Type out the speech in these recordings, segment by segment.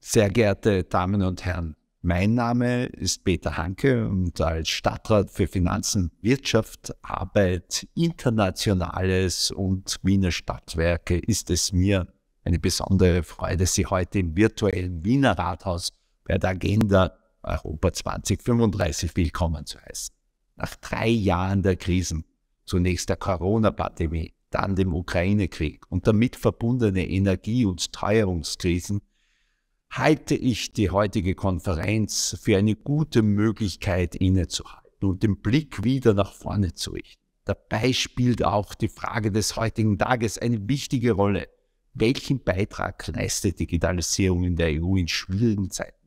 Sehr geehrte Damen und Herren, mein Name ist Peter Hanke und als Stadtrat für Finanzen, Wirtschaft, Arbeit, Internationales und Wiener Stadtwerke ist es mir eine besondere Freude, Sie heute im virtuellen Wiener Rathaus bei der Agenda Europa 2035 willkommen zu heißen. Nach drei Jahren der Krisen, zunächst der Corona-Pandemie, dann dem Ukraine-Krieg und damit verbundene Energie- und Teuerungskrisen, halte ich die heutige Konferenz für eine gute Möglichkeit innezuhalten und den Blick wieder nach vorne zu richten. Dabei spielt auch die Frage des heutigen Tages eine wichtige Rolle. Welchen Beitrag leistet Digitalisierung in der EU in schwierigen Zeiten?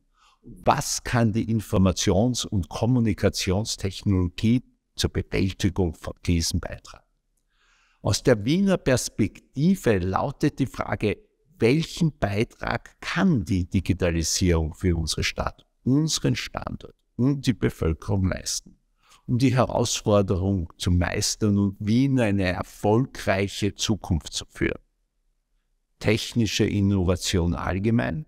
was kann die Informations- und Kommunikationstechnologie zur Bewältigung von Krisen beitragen. Aus der Wiener Perspektive lautet die Frage, welchen Beitrag kann die Digitalisierung für unsere Stadt, unseren Standort und die Bevölkerung leisten? Um die Herausforderung zu meistern und Wien eine erfolgreiche Zukunft zu führen. Technische Innovation allgemein,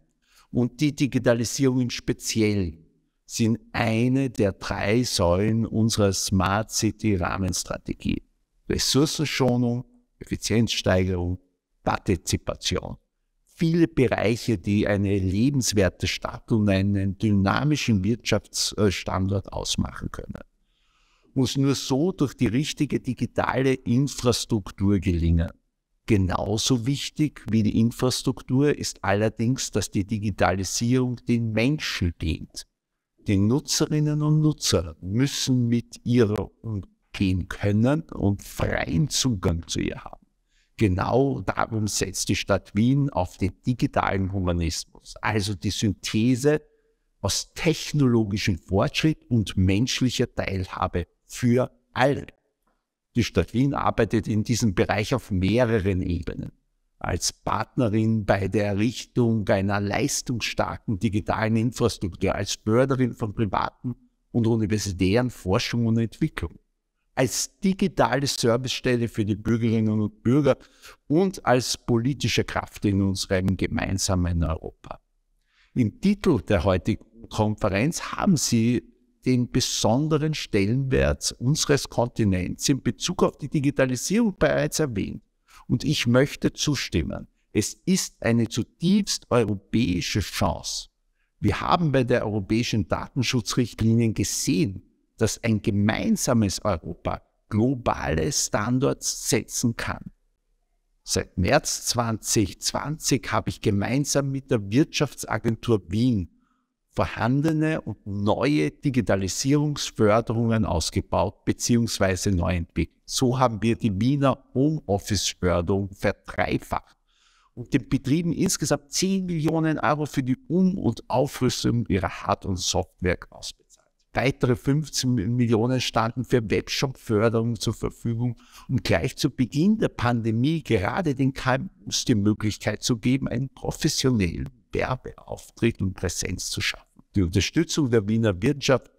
und die Digitalisierung in speziell sind eine der drei Säulen unserer Smart City Rahmenstrategie. Ressourcenschonung, Effizienzsteigerung, Partizipation. Viele Bereiche, die eine lebenswerte Stadt und einen dynamischen Wirtschaftsstandort ausmachen können. Muss nur so durch die richtige digitale Infrastruktur gelingen. Genauso wichtig wie die Infrastruktur ist allerdings, dass die Digitalisierung den Menschen dient. Die Nutzerinnen und Nutzer müssen mit ihrer umgehen können und freien Zugang zu ihr haben. Genau darum setzt die Stadt Wien auf den digitalen Humanismus, also die Synthese aus technologischem Fortschritt und menschlicher Teilhabe für alle. Die Stadt Wien arbeitet in diesem Bereich auf mehreren Ebenen. Als Partnerin bei der Errichtung einer leistungsstarken digitalen Infrastruktur, als Förderin von privaten und universitären Forschung und Entwicklung, als digitale Servicestelle für die Bürgerinnen und Bürger und als politische Kraft in unserem gemeinsamen Europa. Im Titel der heutigen Konferenz haben Sie den besonderen Stellenwert unseres Kontinents in Bezug auf die Digitalisierung bereits erwähnt. Und ich möchte zustimmen. Es ist eine zutiefst europäische Chance. Wir haben bei der europäischen Datenschutzrichtlinie gesehen, dass ein gemeinsames Europa globale Standards setzen kann. Seit März 2020 habe ich gemeinsam mit der Wirtschaftsagentur Wien vorhandene und neue Digitalisierungsförderungen ausgebaut bzw. neu entwickelt. So haben wir die Wiener Homeoffice-Förderung verdreifacht und den Betrieben insgesamt 10 Millionen Euro für die Um- und Aufrüstung ihrer Hard- und Software ausbezahlt. Weitere 15 Millionen standen für Webshop-Förderung zur Verfügung, um gleich zu Beginn der Pandemie gerade den KMUs die Möglichkeit zu geben, einen professionellen Werbeauftritt und Präsenz zu schaffen. Die Unterstützung der Wiener Wirtschaft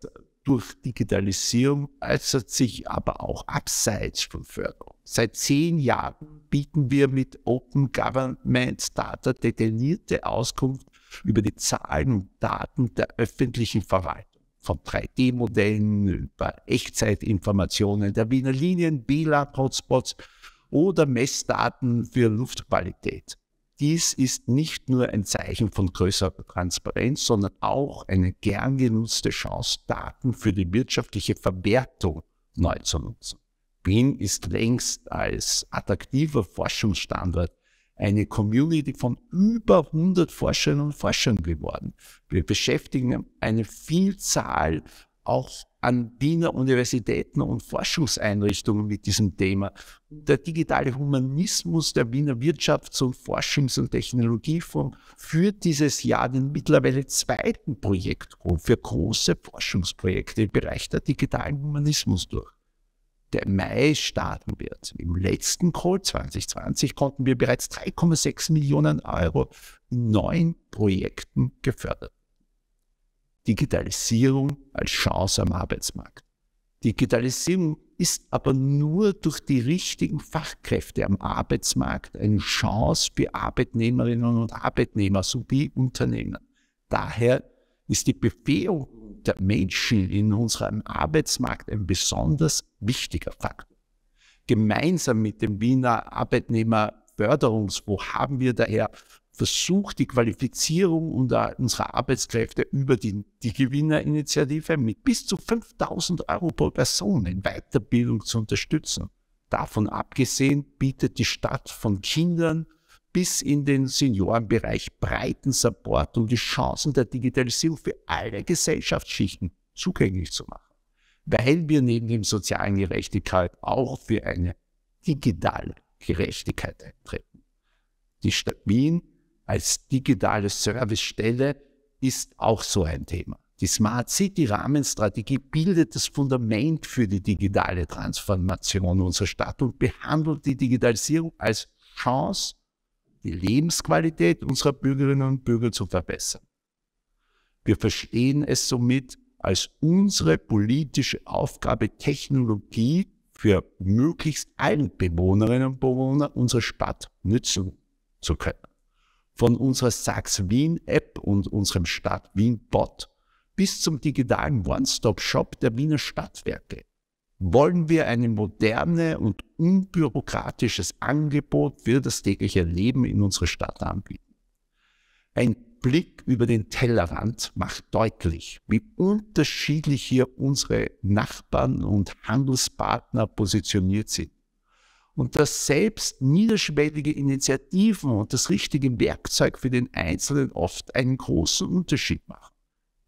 durch Digitalisierung äußert sich aber auch abseits von Förderung. Seit zehn Jahren bieten wir mit Open Government Data detaillierte Auskunft über die Zahlen und Daten der öffentlichen Verwaltung. Von 3D-Modellen über Echtzeitinformationen der Wiener Linien, WLAN-Hotspots oder Messdaten für Luftqualität. Dies ist nicht nur ein Zeichen von größerer Transparenz, sondern auch eine gern genutzte Chance, Daten für die wirtschaftliche Verwertung neu zu nutzen. Wien ist längst als attraktiver Forschungsstandort eine Community von über 100 Forscherinnen und Forschern geworden. Wir beschäftigen eine Vielzahl auch an Wiener Universitäten und Forschungseinrichtungen mit diesem Thema. Der digitale Humanismus der Wiener Wirtschafts- und Forschungs- und Technologiefonds führt dieses Jahr den mittlerweile zweiten Projektgrupp für große Forschungsprojekte im Bereich der digitalen Humanismus durch der Mai starten wird. Also Im letzten Call 2020 konnten wir bereits 3,6 Millionen Euro in neun Projekten gefördert. Digitalisierung als Chance am Arbeitsmarkt. Digitalisierung ist aber nur durch die richtigen Fachkräfte am Arbeitsmarkt eine Chance für Arbeitnehmerinnen und Arbeitnehmer sowie Unternehmen. Daher ist die Befähigung der Menschen in unserem Arbeitsmarkt ein besonders wichtiger Faktor. Gemeinsam mit dem Wiener Arbeitnehmerförderungsfonds haben wir daher versucht, die Qualifizierung unserer Arbeitskräfte über die, die Gewinnerinitiative mit bis zu 5000 Euro pro Person in Weiterbildung zu unterstützen. Davon abgesehen bietet die Stadt von Kindern bis in den Seniorenbereich breiten Support, um die Chancen der Digitalisierung für alle Gesellschaftsschichten zugänglich zu machen, weil wir neben dem sozialen Gerechtigkeit auch für eine digitale Gerechtigkeit eintreten. Die Stadt Wien als digitale Servicestelle ist auch so ein Thema. Die Smart City Rahmenstrategie bildet das Fundament für die digitale Transformation unserer Stadt und behandelt die Digitalisierung als Chance, die Lebensqualität unserer Bürgerinnen und Bürger zu verbessern. Wir verstehen es somit als unsere politische Aufgabe, Technologie für möglichst allen Bewohnerinnen und Bewohner unserer Stadt nützen zu können von unserer Sachs Wien App und unserem Stadt Wien Bot bis zum digitalen One-Stop-Shop der Wiener Stadtwerke wollen wir ein moderne und unbürokratisches Angebot für das tägliche Leben in unserer Stadt anbieten. Ein Blick über den Tellerrand macht deutlich, wie unterschiedlich hier unsere Nachbarn und Handelspartner positioniert sind und dass selbst niederschwellige Initiativen und das richtige Werkzeug für den Einzelnen oft einen großen Unterschied machen.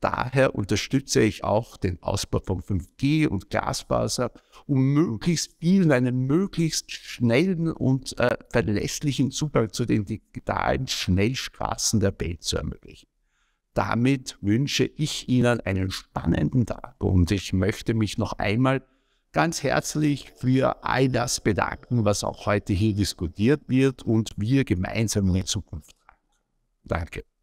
Daher unterstütze ich auch den Ausbau von 5G und Glasfaser, um möglichst vielen einen möglichst schnellen und äh, verlässlichen Zugang zu den digitalen Schnellstraßen der Welt zu ermöglichen. Damit wünsche ich Ihnen einen spannenden Tag und ich möchte mich noch einmal ganz herzlich für all das bedanken, was auch heute hier diskutiert wird und wir gemeinsam in Zukunft tragen. Danke.